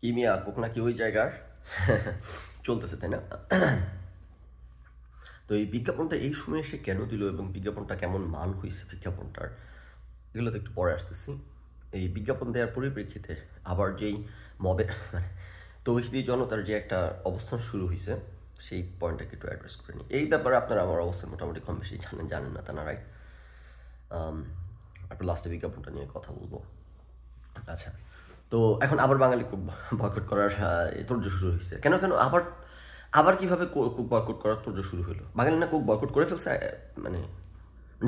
কি মিয়া কোক নাকি ওই জায়গার চলতেছে তাই না তো এই বিজ্ঞাপনটা এই সময় এসে কেন দিল এবং বিজ্ঞাপনটা কেমন মান হয়েছে বিজ্ঞাপনটার এগুলো তো একটু পরে আসতেছি এই বিজ্ঞাপন দেওয়ার পরিপ্রেক্ষিতে আবার যেই মবে মানে তৌহিদি জনতার যে একটা অবস্থান শুরু হয়েছে সেই পয়েন্টটাকে একটু অ্যাড্রেস করে নিই এই ব্যাপারে আপনারা আমার অবস্থান মোটামুটি কম বেশি জানেন জানেন না তা না রাইট তারপর লাস্টে বিজ্ঞাপনটা নিয়ে কথা বলবো আচ্ছা তো এখন আবার বাঙালি বয়কট করার তর্জ শুরু হয়েছে কেন কেন আবার আবার কীভাবে কুক বয়কট করার তর্জ শুরু হলো বাঙালি না কুক বয়কট করে ফেলছে মানে, মানে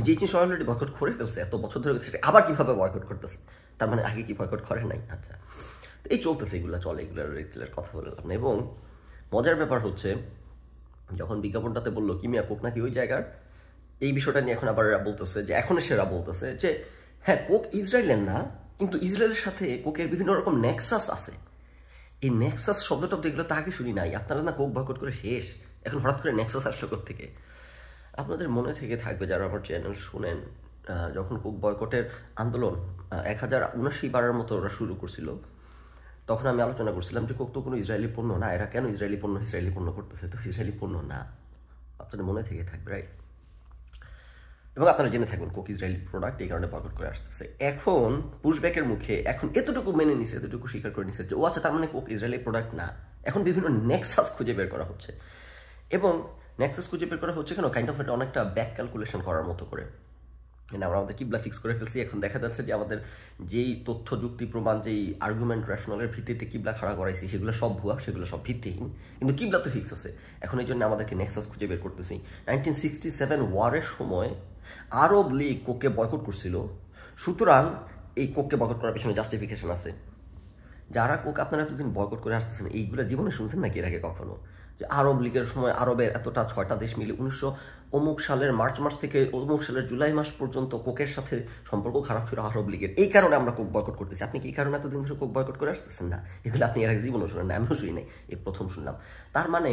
যে জিনিস অলরেডি বয়কট করে ফেলছে এত বছর ধরে সেটা আবার কীভাবে বয়কট করতেছে তার মানে আগে কি বয়কট করে নাই আচ্ছা তো এই চলতেছে এগুলো চলে এগুলো রেগুলার কথা বললাম না এবং মজার ব্যাপার হচ্ছে যখন বিজ্ঞাপনটাতে বললো কিমিয়া কোক নাকি ওই জায়গার এই বিষয়টা নিয়ে এখন আবার বলতেছে যে এখন সেরা বলতেছে যে হ্যাঁ কোক ইসরায়েলের না কিন্তু ইসরায়েলের সাথে কোকের বিভিন্ন রকম নেক্সাস আছে এই নেক্সাস শব্দটা এগুলো তাকে শুনি নাই আপনারা না কোক বাকট করে শেষ এখন হঠাৎ করে নেক্সাস আসলো থেকে আপনাদের মনে থেকে থাকবে যারা আমার চ্যানেল শোনেন যখন কোক বয়কটের আন্দোলন এক হাজার উনাশি বারের মতো ওরা শুরু করছিল তখন আমি আলোচনা করছিলাম যে কোক তো কোনো ইসরায়েলি পণ্য না এরা কেন ইসরায়েলি পণ্য ইসরায়েলি পণ্য করতেছে তো ইসরায়েলি পণ্য না আপনাদের মনে থেকে থাকবে রাইট এবং আপনারা জেনে থাকবেন কোক ইসরায়েল প্রোডাক্ট এই কারণে বয়কট করে আসতেছে এখন পুশব্যাকের মুখে এখন এতটুকু মেনে নিছে এতটুকু স্বীকার করে নিছে যে ও আচ্ছা তার মানে কোক ইসরায়েলি প্রোডাক্ট না এখন বিভিন্ন নেক্সাস খুঁজে বের করা হচ্ছে এবং নেক্সাস খুঁজে বের করা হচ্ছে কেন কাইন্ড অফ এটা অনেকটা ব্যাক ক্যালকুলেশন করার মতো করে মানে আমরা আমাদের কিবলা ফিক্স করে ফেলছি এখন দেখা যাচ্ছে যে আমাদের যেই তথ্য যুক্তি প্রমাণ যেই আর্গুমেন্ট রেশনালের ভিত্তিতে কিবলা খাড়া করাইছি সেগুলো সব ভুয়া সেগুলো সব ভিত্তিহীন কিন্তু কিবলা তো ফিক্স আছে এখন এই জন্য আমাদেরকে নেক্সাস খুঁজে বের করতেছি নাইনটিন সিক্সটি সেভেন ওয়ারের সময় আরব লীগ কোকে বয়কট করছিল সুতরাং এই কোককে বয়কট করার পিছনে জাস্টিফিকেশন আছে যারা কোক আপনারা এতদিন বয়কট করে আসতেছেন এইগুলো জীবনে শুনছেন নাকি এর আগে কখনো যে আরব লীগের সময় আরবের এতটা ছয়টা দেশ মিলে উনিশশো অমুক সালের মার্চ মাস থেকে অমুক সালের জুলাই মাস পর্যন্ত কোকের সাথে সম্পর্ক খারাপ ছিল আরব লীগের এই কারণে আমরা কোক বয়কট করতেছি আপনি কি কারণে এতদিন ধরে কোক বয়কট করে আসতেছেন না এগুলো আপনি এর আগে জীবনও শুনেন না আমিও শুনি নাই এই প্রথম শুনলাম তার মানে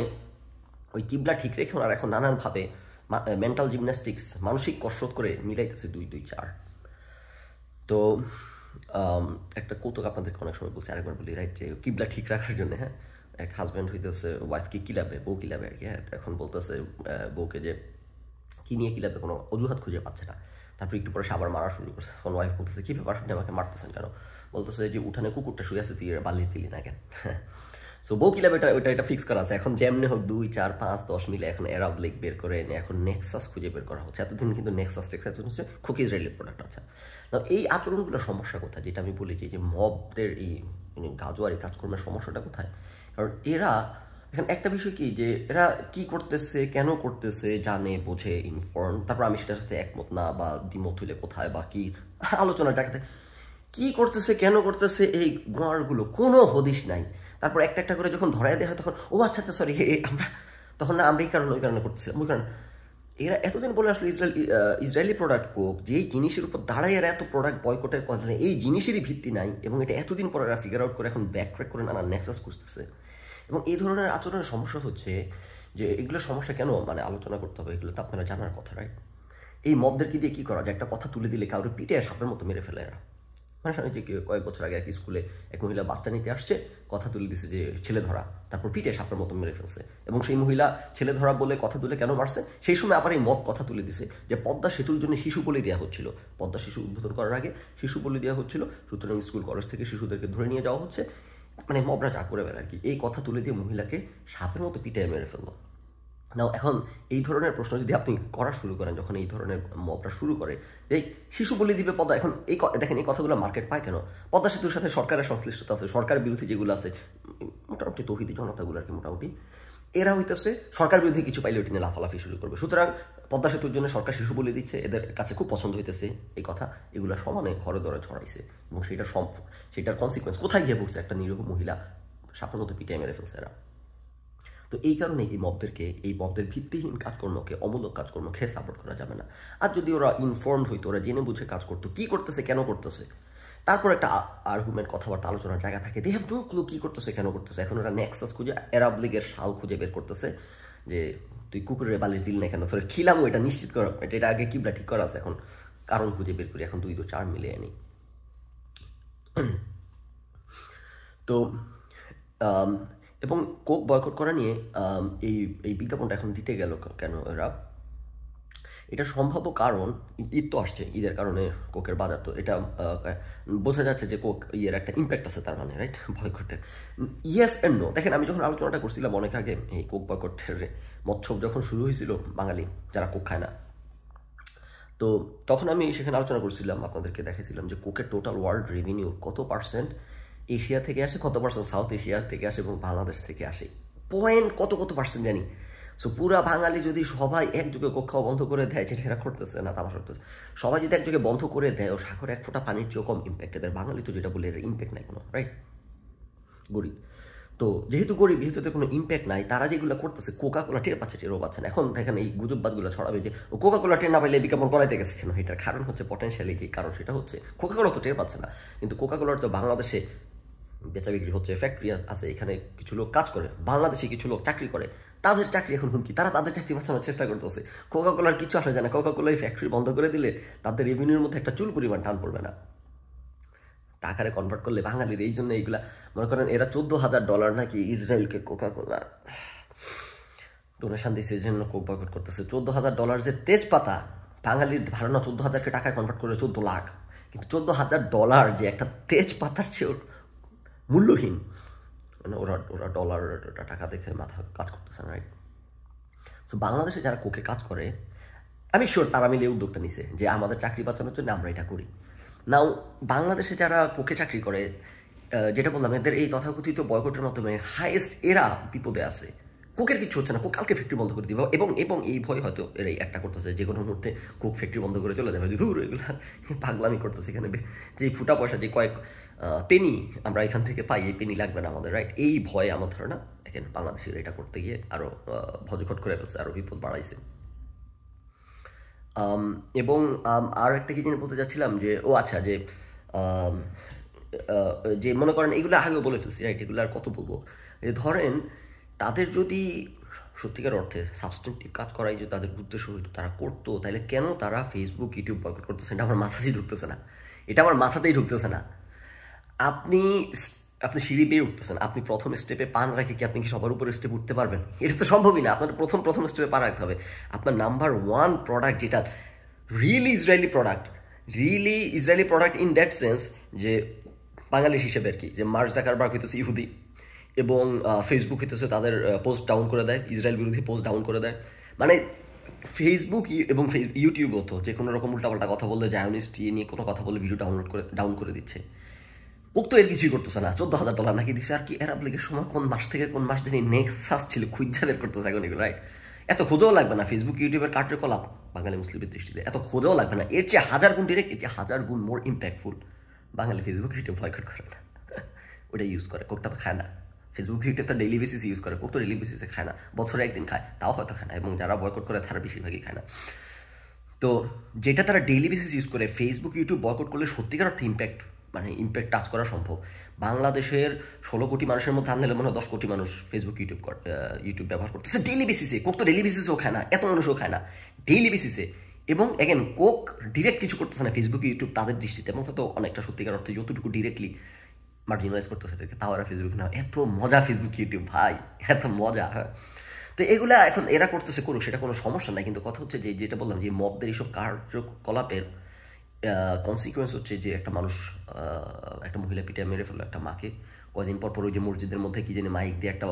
ওই কিবলা ঠিক রেখে ওনারা এখন নানানভাবে মেন্টাল জিমন্যাস্টিক্স মানসিক কসরত করে মিলাইতেছে দুই দুই চার তো Um, একটা কৌতুক আপনাদেরকে অনেক সময় বলছি আরেকবার বলি রাইট যে কিবলা ঠিক রাখার জন্য হ্যাঁ এক হাজব্যান্ড হইতেছে ওয়াইফকে কিলাবে বউ কিলাবে আর কি হ্যাঁ এখন বলতেছে বউকে যে কী নিয়ে কিলাবে কোনো অজুহাত খুঁজে পাচ্ছে না তারপর একটু পরে সাবার মারা শুরু করছে তখন ওয়াইফ বলতেছে কী ব্যাপার আপনি আমাকে মারতেছেন কেন বলতেছে যে উঠানে কুকুরটা শুয়ে আছে তুই বালিশ দিলি না কেন হ্যাঁ সো বউ এটা ওইটা এটা ফিক্স করা আছে এখন যেমনি হোক দুই চার পাঁচ দশ মিলে এখন অ্যারাব লেক বের করে এনে এখন নেক্সাস খুঁজে বের করা হচ্ছে এতদিন কিন্তু নেক্সাস টেক্সাস হচ্ছে খুব ইসরায়েলের প্রোডাক্ট আছে না এই আচরণগুলোর সমস্যা কোথায় যেটা আমি বলেছি যে মবদের এই মানে গাজোয়ারি কাজকর্মের সমস্যাটা কোথায় কারণ এরা এখন একটা বিষয় কি যে এরা কি করতেছে কেন করতেছে জানে বোঝে ইনফর্ম তারপর আমি সেটার সাথে একমত না বা দ্বিমত হইলে কোথায় বা কি আলোচনার জায়গাতে কি করতেছে কেন করতেছে এই গুলো কোনো হদিস নাই তারপর একটা একটা করে যখন ধরাই দেওয়া হয় তখন ও আচ্ছা আচ্ছা সরি আমরা তখন না আমরা এই কারণে ওই কারণে করতেছিলাম ওই কারণে এরা এতদিন বলে আসলে ইসরায়েল ইসরায়েলি প্রোডাক্ট কোক যেই জিনিসের উপর দাঁড়ায় এরা এত প্রোডাক্ট বয়কটের কথা এই জিনিসেরই ভিত্তি নাই এবং এটা এতদিন পরে এরা ফিগার আউট করে এখন ব্যাক ট্র্যাক করে নানা নেক্সাস খুঁজতেছে এবং এই ধরনের আচরণের সমস্যা হচ্ছে যে এগুলো সমস্যা কেন মানে আলোচনা করতে হবে এগুলো তো আপনারা জানার কথা রাইট এই কি দিয়ে কী করা যায় একটা কথা তুলে দিলে কাউরে পিটে সাপের মতো মেরে ফেলে এরা মানে আমি যে কয়েক বছর আগে এক স্কুলে এক মহিলা বাচ্চা নিতে আসছে কথা তুলে দিছে যে ছেলে ধরা তারপর পিঠে সাপের মতো মেরে ফেলছে এবং সেই মহিলা ছেলে ধরা বলে কথা তুলে কেন মারছে সেই সময় আবার এই মত কথা তুলে দিছে যে পদ্মা সেতুর জন্য শিশু বলি দেওয়া হচ্ছিল পদ্মা শিশু উদ্বোধন করার আগে শিশু বলি দেওয়া হচ্ছিল সুতরাং স্কুল কলেজ থেকে শিশুদেরকে ধরে নিয়ে যাওয়া হচ্ছে মানে মবরা চা করে বেড়া আর কি এই কথা তুলে দিয়ে মহিলাকে সাপের মতো পিটিয়ে মেরে ফেললো নাও এখন এই ধরনের প্রশ্ন যদি আপনি করা শুরু করেন যখন এই ধরনের মবরা শুরু করে এই শিশু বলি দিবে পদা এখন এই দেখেন এই কথাগুলো মার্কেট পায় কেন পদ্মা সেতুর সাথে সরকারের সংশ্লিষ্টতা আছে সরকার বিরোধী যেগুলো আছে মোটামুটি তহিদি জনতাগুলো আর কি মোটামুটি এরা হইতেছে সরকার বিরোধী কিছু পাইলে ওইটি নিয়ে লাফালাফি শুরু করবে সুতরাং পদ্মা সেতুর জন্য সরকার শিশু বলে দিচ্ছে এদের কাছে খুব পছন্দ হইতেছে এই কথা এগুলো সমানে ঘরে দরে ছড়াইছে এবং সেটা সেটার কনসিকোয়েন্স কোথায় গিয়ে ভুগছে একটা নিরীহ মহিলা সাপের মতো পিটিয়ে মেরে ফেলছে এরা তো এই কারণে এই মবদেরকে এই মবদের ভিত্তিহীন কাজকর্মকে অমূলক কাজকর্মকে সাপোর্ট করা যাবে না আর যদি ওরা ইনফর্মড হইতো ওরা জেনে বুঝে কাজ করতো কী করতেছে কেন করতেছে তারপর একটা আর্গুমেন্ট কথাবার্তা আলোচনার জায়গা থাকে দে হ্যাভ নো ক্লু কী করতেছে কেন করতেছে এখন ওরা নেক্সাস খুঁজে অ্যারাব লিগের শাল খুঁজে বের করতেছে যে তুই কুকুরের বালিশ দিল না কেন ফের খিলাম এটা নিশ্চিত করা এটা আগে কিবলা ঠিক করা আছে এখন কারণ খুঁজে বের করি এখন দুই দু চার মিলে আনি তো এবং কোক বয়কট করা নিয়ে এই এই বিজ্ঞাপনটা এখন দিতে গেল কেন এরা এটা সম্ভাব্য কারণ ঈদ তো আসছে ঈদের কারণে কোকের বাজার তো এটা বোঝা যাচ্ছে যে কোক ইয়ের একটা ইম্প্যাক্ট আছে তার মানে রাইট বয়কটের ইয়েস অ্যান্ড নো দেখেন আমি যখন আলোচনাটা করছিলাম অনেক আগে এই কোক বয়কটের মৎসব যখন শুরু হয়েছিল বাঙালি যারা কোক খায় না তো তখন আমি সেখানে আলোচনা করছিলাম আপনাদেরকে দেখেছিলাম যে কোকের টোটাল ওয়ার্ল্ড রেভিনিউ কত পার্সেন্ট এশিয়া থেকে আসে কত পার্সেন্ট সাউথ এশিয়া থেকে আসে এবং বাংলাদেশ থেকে আসে পয়েন্ট কত কত পার্সেন্ট জানি সো পুরা বাঙালি যদি সবাই একযোগে কক্ষাও বন্ধ করে দেয় যেটা এরা করতেছে না তামাশা করতেছে সবাই যদি একযোগে বন্ধ করে দেয় ও সাগরে এক ফোঁটা পানির চেয়েও কম ইম্প্যাক্ট এদের বাঙালি তো যেটা বলে এর ইম্প্যাক্ট নাই কোনো রাইট গরিব তো যেহেতু গরিব যেহেতু কোনো ইম্প্যাক্ট নাই তারা যেগুলো করতেছে কোকা কোলা টের পাচ্ছে টেরও পাচ্ছে না এখন দেখেন এই গুজববাদগুলো ছড়াবে যে কোকা কোলা টের না পাইলে বিজ্ঞাপন করাইতে গেছে কেন এটার কারণ হচ্ছে পটেন্সিয়ালি যে কারণ সেটা হচ্ছে কোকা কোলা তো টের পাচ্ছে না কিন্তু কোকা কোলার তো বাংলাদেশে বেচা বিক্রি হচ্ছে ফ্যাক্টরি আছে এখানে কিছু লোক কাজ করে বাংলাদেশে কিছু লোক চাকরি করে তাদের চাকরি এখন হুমকি তারা তাদের চাকরি বাঁচানোর চেষ্টা করতেছে কোকা কোলার কিছু আসে জানে না কোকা কোলা ফ্যাক্টরি বন্ধ করে দিলে তাদের রেভিনিউর মধ্যে একটা চুল পরিমাণ টান পড়বে না টাকারে কনভার্ট করলে বাঙালির এই জন্য এইগুলা মনে করেন এরা চোদ্দো হাজার ডলার নাকি ইসরায়েলকে কোকা কোলা ডোনেশন দিয়েছে এই জন্য কোক বয়কট করতেছে চোদ্দ হাজার ডলার যে তেজপাতা বাঙালির ধারণা চোদ্দ হাজারকে টাকায় কনভার্ট করে চোদ্দ লাখ কিন্তু চোদ্দ হাজার ডলার যে একটা তেজপাতার চেয়ে মূল্যহীন মানে ওরা ওরা ডলার টাকা দেখে মাথা কাজ করতেছে রাইট সো বাংলাদেশে যারা কোকে কাজ করে আমি শিওর তারা মিলে উদ্যোগটা নিছে যে আমাদের চাকরি বাঁচানোর জন্য আমরা এটা করি নাও বাংলাদেশে যারা কোকে চাকরি করে যেটা বললাম এদের এই তথাকথিত বয়কটের মাধ্যমে হাইয়েস্ট এরা বিপদে আছে কোকের কিছু হচ্ছে না কোক কালকে ফ্যাক্টরি বন্ধ করে দিবে এবং এবং এই ভয় হয়তো এর এই একটা করতেছে যে কোনো মুহূর্তে কোক ফ্যাক্টরি বন্ধ করে চলে যাবে দূর এগুলো পাগলামি করতেছে এখানে যে ফুটা পয়সা যে কয়েক পেনি আমরা এখান থেকে পাই এই পেনি লাগবে না আমাদের রাইট এই ভয়ে আমার ধারণা এখানে বাংলাদেশের এটা করতে গিয়ে আরও ভজঘট করে ফেলছে আরও বিপদ বাড়াইছে এবং আর একটা কি জিনিস বলতে চাচ্ছিলাম যে ও আচ্ছা যে যে মনে করেন এগুলো আগেও বলে ফেলছি রাইট এগুলো আর কত বলবো যে ধরেন তাদের যদি সত্যিকার অর্থে সাবস্ক্রিপটিভ কাজ করাই যদি তাদের উদ্দেশ্য হইতো তারা করতো তাহলে কেন তারা ফেসবুক ইউটিউব বয়কট করতেছে এটা আমার মাথাতেই ঢুকতেছে না এটা আমার মাথাতেই ঢুকতেছে না আপনি আপনি সিঁড়ি পেয়ে উঠতেছেন আপনি প্রথম স্টেপে পান রাখে কি আপনি কি সবার উপরে স্টেপ উঠতে পারবেন এটা তো সম্ভবই না আপনার প্রথম প্রথম স্টেপে পা রাখতে হবে আপনার নাম্বার ওয়ান প্রোডাক্ট যেটা really Israeli product really Israeli product in that sense যে বাঙালি হিসেবে আর কি যে মার্চাকার বার হইতেছে ইহুদি এবং ফেসবুক হইতেছে তাদের পোস্ট ডাউন করে দেয় ইসরায়েল বিরোধী পোস্ট ডাউন করে দেয় মানে ফেসবুক এবং ইউটিউব হতো যে কোনো রকম উল্টাপাল্টা কথা বললে জায়নিস্ট ইয়ে নিয়ে কোনো কথা বললে ভিডিও ডাউনলোড করে ডাউন করে দিচ্ছে উক্ত এর কিছুই করতেছে না চোদ্দ হাজার ডলার নাকি দিচ্ছে আর কি এর অ্যাপ্লিকের সময় কোন মাস থেকে কোন মাস তিনি নেক্সট সাস ছিল খুঁজা বের করতেছে এখন এগুলো রাইট এত খোঁজাও লাগবে না ফেসবুক ইউটিউবের কাটের কলাপ বাঙালি মুসলিমের দৃষ্টিতে এত খোঁজাও লাগবে না এর চেয়ে হাজার গুণ ডিরেক্ট এটি হাজার গুণ more impactful Bengali Facebook YouTube boycott করে না ওটা ইউজ করে কোকটা তো খায় না ফেসবুক ভিডিওটা ডেলি বেসিস ইউজ করে ও তো ডেলি বেসিসে খায় না বছরে একদিন খায় তাও হয়তো খায় না এবং যারা বয়কট করে তারা বেশিরভাগই খায় না তো যেটা তারা ডেইলি বেসিস ইউজ করে ফেসবুক ইউটিউব বয়কট করলে সত্যিকার অর্থে ইম্প্যাক্ট মানে ইম্প্যাক্ট টাচ করা সম্ভব বাংলাদেশের ষোলো কোটি মানুষের মধ্যে আনলে মনে হয় দশ কোটি মানুষ ফেসবুক ইউটিউব ইউটিউব ব্যবহার করতেছে ডেইলি বেসিসে কোক তো ডেইলি বেসিসেও খায় না এত মানুষও খায় না ডেইলি বেসিসে এবং অ্যাগেন কোক ডিরেক্ট কিছু করতেছে না ফেসবুক ইউটিউব তাদের দৃষ্টিতে এবং হয়তো অনেকটা সত্যিকার অর্থে যতটুকু ডিরেক্টলি বাট রিভাইজ করতেছে এটাকে তাও এরা ফেসবুক না এত মজা ফেসবুক ইউটিউব ভাই এত মজা হ্যাঁ তো এগুলা এখন এরা করতেছে করুক সেটা কোনো সমস্যা নাই কিন্তু কথা হচ্ছে যে যেটা বললাম যে মবদের এইসব কার্যকলাপের কনসিকুয়েন্স হচ্ছে যে একটা মানুষ একটা মহিলা পিটিয়ে মেরে ফেললো একটা মাকে কদিন পর পর ওই যে মসজিদের মধ্যে কি জানি মাইক দিয়ে একটা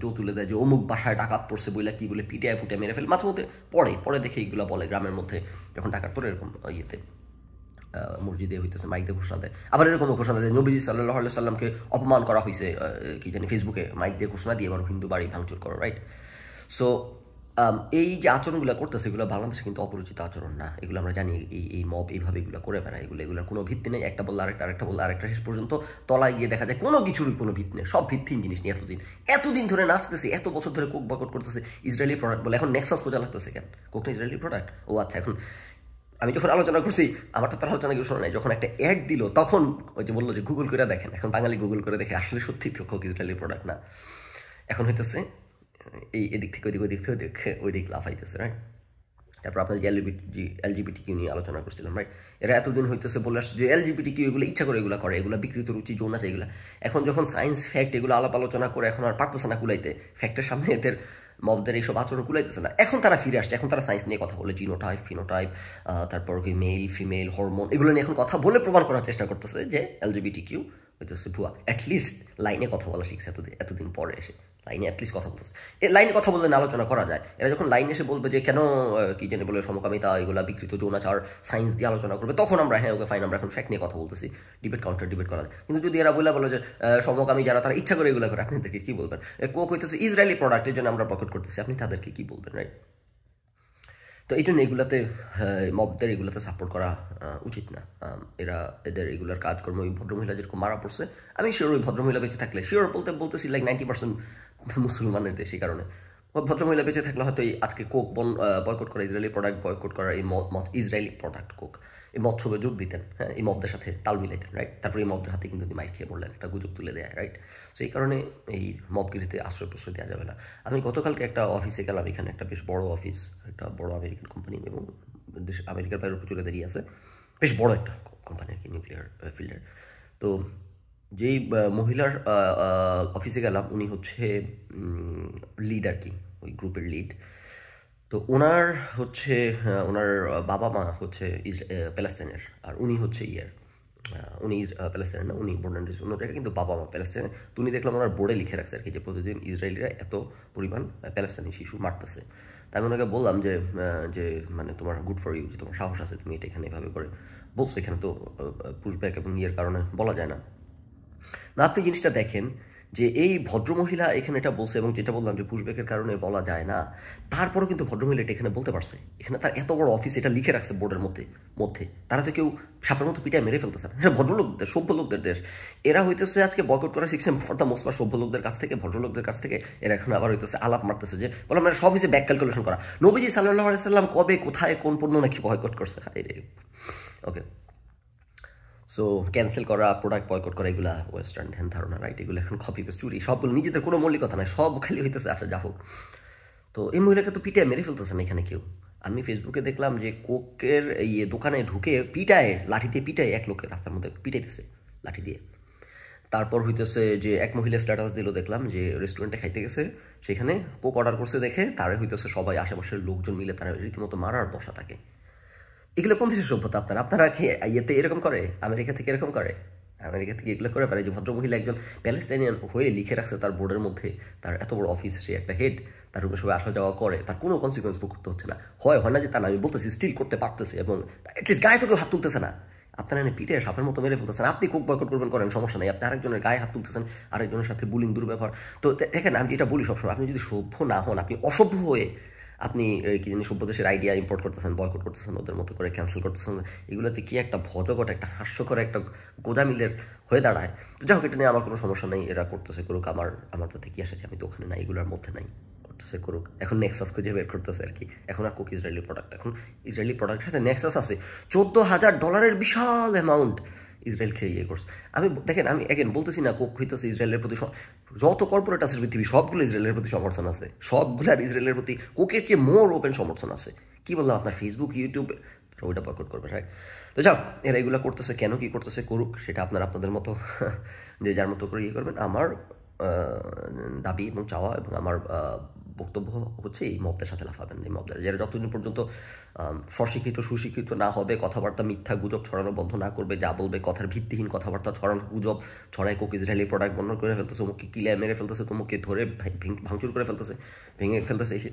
জো তুলে দেয় যে অমুক বাসায় ডাকাত পড়ছে বইলা কী বলে পিটিয়ায় ফুটে মেরে ফেলে মাঝে মধ্যে পড়ে পরে দেখে এইগুলো বলে গ্রামের মধ্যে যখন টাকার পরে এরকম ইয়েতে মসজিদে হইতেছে মাইক দিয়ে ঘোষণা দেয় আবার এরকমও ঘোষণা দেয় নবীজি সাল্লাহ আল্লাহ সাল্লামকে অপমান করা হয়েছে কি জানি ফেসবুকে মাইক দিয়ে ঘোষণা দিয়ে এবার হিন্দু বাড়ি ভাঙচুর করো রাইট সো এই যে আচরণগুলো করতেছে এগুলো বাংলাদেশে কিন্তু অপরিচিত আচরণ না এগুলো আমরা জানি এই এই মব এইভাবে এগুলো করে বেড়ায় এগুলো এগুলোর কোনো ভিত্তি নেই একটা বললে আরেকটা আরেকটা বললে আরেকটা শেষ পর্যন্ত তলায় গিয়ে দেখা যায় কোনো কিছুর কোনো ভিত্তি নেই সব ভিত্তিহীন জিনিস নিয়ে এতদিন এতদিন ধরে নাচতেছে এত বছর ধরে কোক বকট করতেছে ইসরায়েলি প্রোডাক্ট বলে এখন নেক্সাস খোঁজা লাগতেছে কেন কোক ইসরায়েলি প্রোডাক্ট ও আচ্ছা এখন আমি যখন আলোচনা করছি আমার তো তার আলোচনা কেউ শোনা নাই যখন একটা অ্যাড দিল তখন ওই যে বললো যে গুগল করে দেখেন এখন বাঙালি গুগল করে দেখে আসলে সত্যি কিছু ইসরায়েলি প্রোডাক্ট না এখন হইতেছে এই এদিক থেকে ওইদিক ওইদিক থেকে ওই দিক লাভ হইতেছে রাইট তারপর আপনার এলজিবিটি এলজিবিটি কিউ নিয়ে আলোচনা করছিলাম রাইট এরা এতদিন হইতেছে বলে আসছে যে এলজিবিটি কিউ এগুলো ইচ্ছা করে এগুলো করে এগুলো বিকৃত রুচি যৌন আছে এগুলো এখন যখন সায়েন্স ফ্যাক্ট এগুলো আলাপ আলোচনা করে এখন আর পারতেছে না কুলাইতে ফ্যাক্টের সামনে এদের মবদের এইসব আচরণ কুলাইতেছে না এখন তারা ফিরে আসছে এখন তারা সায়েন্স নিয়ে কথা বলে জিনোটাইপ ফিনোটাইপ তারপর কি মেল ফিমেল হরমোন এগুলো নিয়ে এখন কথা বলে প্রমাণ করার চেষ্টা করতেছে যে এলজিবিটি কিউ হইতেছে ভুয়া অ্যাটলিস্ট লাইনে কথা বলা শিখছে এতদিন এতদিন পরে এসে লাইনে অ্যাটলিস্ট কথা বলতেছে এই লাইনে কথা বললে আলোচনা করা যায় এরা যখন লাইনে এসে বলবে যে কেন কি জানি বলে সমকামিতা এগুলো বিকৃত যৌনাচার সায়েন্স দিয়ে আলোচনা করবে তখন আমরা হ্যাঁ ওকে ফাইন আমরা এখন ফ্যাক্ট নিয়ে কথা বলতেছি ডিবেট কাউন্টার ডিবেট করা যায় কিন্তু যদি এরা বলে বলো যে সমকামী যারা তারা ইচ্ছা করে এগুলো করে তাদেরকে কী বলবেন কোক হইতেছে ইসরায়েলি প্রোডাক্টের জন্য আমরা প্রকট করতেছি আপনি তাদেরকে কী বলবেন রাইট তো এই জন্য এগুলাতে মবদের এগুলাতে সাপোর্ট করা উচিত না এরা এদের এগুলোর কাজকর্ম ওই ভদ্রমহিলা যেরকম মারা পড়ছে আমি শিওর ওই ভদ্রমহিলা বেঁচে থাকলে শিওর বলতে বলতেছি লাইক নাইনটি পার্সেন্ট মুসলমানের দেশ এই কারণে ভদ্রমহিলা বেঁচে থাকলে হয়তো এই আজকে কোক বন বয়কট করা ইসরায়েলি প্রোডাক্ট বয়কট করার এই মত ইসরায়েলি প্রোডাক্ট কোক এই মদ সবে যোগ দিতেন হ্যাঁ এই মদদের সাথে তাল মিলাইতেন রাইট তারপরে এই মদের হাতে কিন্তু মাইক খেয়ে বললেন একটা গুজব তুলে দেয় রাইট সো এই কারণে এই মদগিরিতে আশ্রয় প্রশ্রয় দেওয়া যাবে না আমি গতকালকে একটা অফিসে গেলাম এখানে একটা বেশ বড় অফিস একটা বড় আমেরিকান কোম্পানি এবং দেশ আমেরিকার বাইরে প্রচুর দাঁড়িয়ে আছে বেশ বড় একটা কোম্পানি আর কি নিউক্লিয়ার ফিল্ডের uh, তো যেই মহিলার অফিসে গেলাম উনি হচ্ছে লিড আর কি ওই গ্রুপের লিড তো ওনার হচ্ছে ওনার বাবা মা হচ্ছে প্যালেস্তাইনের আর উনি হচ্ছে ইয়ার উনি প্যালেস্তাইনের না উনি বোর্ড অন্য জায়গায় কিন্তু বাবা মা প্যালেস্তাইনের তো উনি দেখলাম ওনার বোর্ডে লিখে রাখছে আর কি যে প্রতিদিন ইসরায়েলিরা এত পরিমাণ প্যালাস্তানি শিশু মারতেছে তাই আমি ওনাকে বললাম যে যে মানে তোমার গুড ফর ইউ যে তোমার সাহস আছে তুমি এটা এখানে এভাবে করে বলছো এখানে তো পুষব্যাক এবং ইয়ের কারণে বলা যায় না না আপনি জিনিসটা দেখেন যে এই ভদ্রমহিলা এখানে এটা বলছে এবং যেটা বললাম যে পুষবেকের কারণে বলা যায় না তারপরও কিন্তু ভদ্রমহিলা এটা এখানে বলতে পারছে এখানে তার এত বড় অফিস এটা লিখে রাখছে বোর্ডের মধ্যে মধ্যে তারা তো কেউ সাপের মতো পিটায় মেরে ফেলতেছে না এটা ভদ্রলোকদের সভ্য লোকদের দেশ এরা হইতেছে আজকে বয়কট করা শিখছে ফর দ্য মোস্ট সভ্য লোকদের কাছ থেকে ভদ্রলোকদের কাছ থেকে এরা এখন আবার হইতেছে আলাপ মারতেছে যে বললাম মানে সব হিসেবে ব্যাক ক্যালকুলেশন করা নবীজি সাল্লাহ আলাইসাল্লাম কবে কোথায় কোন পণ্য নাকি বয়কট করছে হাই রে ওকে সো ক্যান্সেল করা প্রোডাক্ট বয়কট করা এগুলো ওয়েস্টার্ন ধ্যান ধারণা রাইট এগুলো এখন খপি পেস্ট চুরি সবগুলো নিজেদের কোনো মৌলিকতা নাই সব খালি হইতেছে আচ্ছা যা হোক তো এই মহিলাকে তো পিটিয়ে মেরে ফেলতেছে না এখানে কেউ আমি ফেসবুকে দেখলাম যে কোকের ইয়ে দোকানে ঢুকে পিটায় লাঠি দিয়ে পিটায় এক লোকের রাস্তার মধ্যে পিটাইতেছে লাঠি দিয়ে তারপর হইতেছে যে এক মহিলা স্ট্যাটাস দিল দেখলাম যে রেস্টুরেন্টে খাইতে গেছে সেখানে কোক অর্ডার করছে দেখে তারে হইতেছে সবাই আশেপাশের লোকজন মিলে তারা রীতিমতো মারার দশা থাকে এগুলো কোন দেশের সভ্যতা আপনারা আপনারা কি ইয়েতে এরকম করে আমেরিকা থেকে এরকম করে আমেরিকা থেকে এগুলো করে পারে যে ভদ্রমহিলা একজন প্যালেস্টাইনিয়ান হয়ে লিখে রাখছে তার বোর্ডের মধ্যে তার এত বড় অফিস সে একটা হেড তার রুমে সবাই আসা যাওয়া করে তার কোনো কনসিকোয়েন্স ভোগ করতে হচ্ছে না হয় হয় না যে তার আমি বলতেছি স্টিল করতে পারতেছে এবং অ্যাটলিস্ট গায়ে তো কেউ হাত তুলতেছে না আপনারা এনে পিঠে সাপের মতো মেরে ফেলতেছেন আপনি কোক বয়কট করবেন করেন সমস্যা নেই আপনি আরেকজনের গায়ে হাত তুলতেছেন আরেকজনের সাথে বুলিং দুর্ব্যবহার তো দেখেন আমি এটা বলি সবসময় আপনি যদি সভ্য না হন আপনি অসভ্য হয়ে আপনি কি জিনিস উপদেশের আইডিয়া ইম্পোর্ট করতেছেন বয়কট করতেছেন ওদের মতো করে ক্যান্সেল করতেছেন এগুলো হচ্ছে কি একটা ভজকট একটা হাস্যকর একটা গোদামিলের হয়ে দাঁড়ায় তো যাই হোক এটা নিয়ে আমার কোনো সমস্যা নেই এরা করতেছে করুক আমার আমার তাতে কি আসে যে আমি তো ওখানে নাই এগুলোর মধ্যে নাই করতেছে করুক এখন নেক্সাস খুঁজে বের করতেছে আর কি এখন আর কুক ইসরায়েলি প্রোডাক্ট এখন ইসরায়েলি প্রোডাক্টের সাথে নেক্সাস আছে চোদ্দো হাজার ডলারের বিশাল অ্যামাউন্ট ইসরায়েল খেয়ে ইয়ে করছে আমি দেখেন আমি এখন বলতেছি না কোক হইতেছে ইসরায়েলের প্রতি যত কর্পোরেট আছে পৃথিবী সবগুলো ইসরায়েলের প্রতি সমর্থন আছে সবগুলার ইসরায়েলের প্রতি কোকের চেয়ে মোর ওপেন সমর্থন আছে কি বললাম আপনার ফেসবুক ইউটিউব ওইটা বয়কট করবে হ্যাঁ তো যাও এরা এগুলো করতেছে কেন কি করতেছে করুক সেটা আপনারা আপনাদের মতো যে যার মতো করে ইয়ে করবেন আমার দাবি এবং চাওয়া এবং আমার বক্তব্য হচ্ছে এই মবদের সাথে লাফাবেন এই মবদের যারা যতদিন পর্যন্ত স্বশিক্ষিত সুশিক্ষিত না হবে কথাবার্তা মিথ্যা গুজব ছড়ানো বন্ধ না করবে যা বলবে কথার ভিত্তিহীন কথাবার্তা ছড়ানো গুজব ছড়ায় কোক ইসরায়েলি প্রোডাক্ট বন্ধ করে ফেলতেছে অমুককে কিলে মেরে ফেলতেছে তোমাকে ধরে ভাঙচুর করে ফেলতেছে ভেঙে ফেলতেছে এসে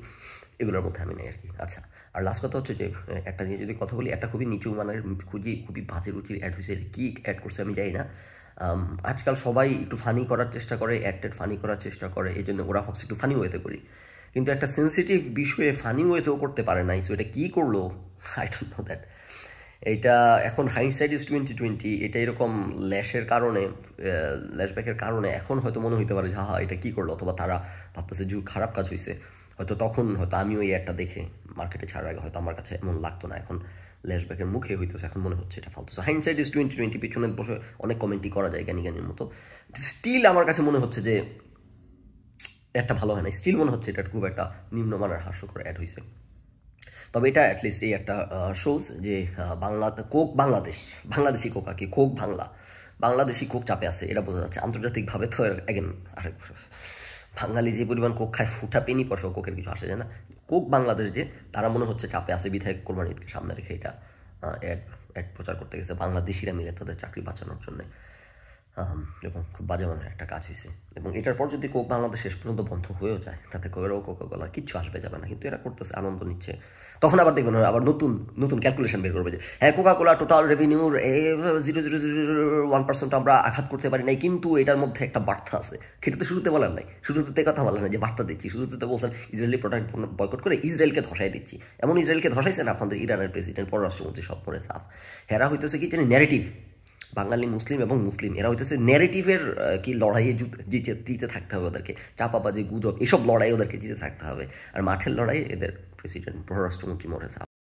এগুলোর মধ্যে আমি নেই আর কি আচ্ছা আর লাস্ট কথা হচ্ছে যে একটা নিয়ে যদি কথা বলি একটা খুবই নিচু মানের খুবই খুবই বাজে রুচির অ্যাড হয়েছে কী অ্যাড করছে আমি জানি না আজকাল সবাই একটু ফানি করার চেষ্টা করে অ্যাড ফানি করার চেষ্টা করে এই জন্য ওরা ভাবছে একটু ফানি হয়েতে করি কিন্তু একটা সেন্সিটিভ বিষয়ে ফানি ওয়েতেও করতে পারে নাই সো এটা কী করলো আই ডোন্ট নো দ্যাট এটা এখন সাইড ইজ টোয়েন্টি টোয়েন্টি এটা এরকম ল্যাশের কারণে ল্যাশব্যাকের কারণে এখন হয়তো মনে হইতে পারে যে হা এটা কী করলো অথবা তারা ভাবতেছে যে খারাপ কাজ হয়েছে হয়তো তখন হয়তো আমি ওই অ্যাডটা দেখে মার্কেটে ছাড়ার আগে হয়তো আমার কাছে এমন লাগতো না এখন ল্যাশব্যাকের মুখে হইতেছে এখন মনে হচ্ছে এটা ফালতো হাইন্ডসাইড ইজ টোয়েন্টি টোয়েন্টি পিছনে বসে অনেক কমেন্টই করা যায় জ্ঞানী জ্ঞানীর মতো স্টিল আমার কাছে মনে হচ্ছে যে একটা ভালো হয় না স্টিল মনে হচ্ছে এটা খুব একটা নিম্নমানের হাস্যকর অ্যাড হয়েছে তবে এটা অ্যাটলিস্ট এই একটা শোজ যে বাংলা কোক বাংলাদেশ বাংলাদেশি কোক আর কি কোক বাংলা বাংলাদেশি কোক চাপে আছে এটা বোঝা যাচ্ছে আন্তর্জাতিকভাবে তো অ্যাগেন আরেক বাঙালি যে পরিমাণ কোক খায় ফুটা পেনি পর কোকের কিছু আসে যায় না কোক বাংলাদেশ যে তারা মনে হচ্ছে চাপে আছে বিধায়ক কোরবানিদকে সামনে রেখে এটা অ্যাড অ্যাড প্রচার করতে গেছে বাংলাদেশিরা মিলে তাদের চাকরি বাঁচানোর জন্যে এবং খুব বাজে মানের একটা কাজ হয়েছে এবং এটার পর যদি কোক বাংলাদেশ শেষ পর্যন্ত বন্ধ হয়েও যায় তাতে কোকেরও কোকো কলার কিচ্ছু আসবে যাবে না কিন্তু এরা করতেছে আনন্দ নিচ্ছে তখন আবার দেখবেন আবার নতুন নতুন ক্যালকুলেশন বের করবে যে হ্যাঁ কোকা কোলা টোটাল রেভিনিউর zero zero zero one percent আমরা আঘাত করতে পারি নাই কিন্তু এটার মধ্যে একটা বার্তা আছে সেটা তো শুরুতে বলার নাই শুরুতে কথা বলার নাই যে বার্তা দিচ্ছি শুরুতে তো বলছেন ইসরায়েলি প্রোডাক্ট বয়কট করে ইসরায়েলকে ধসাই দিচ্ছি এমন ইসরায়েলকে ধসাইছেন আপনাদের ইরানের প্রেসিডেন্ট পররাষ্ট্রমন্ত্রী সব করে সাফ হেরা হইতেছে কি জানি ন্যারেটিভ বাঙালি মুসলিম এবং মুসলিম এরা হইতেছে ন্যারেটিভের কি লড়াইয়ে জিতে জিতে থাকতে হবে ওদেরকে চাপাবাজি গুজব এসব লড়াই ওদেরকে জিতে থাকতে হবে আর মাঠের লড়াই এদের প্রেসিডেন্ট পররাষ্ট্রমন্ত্রী মরে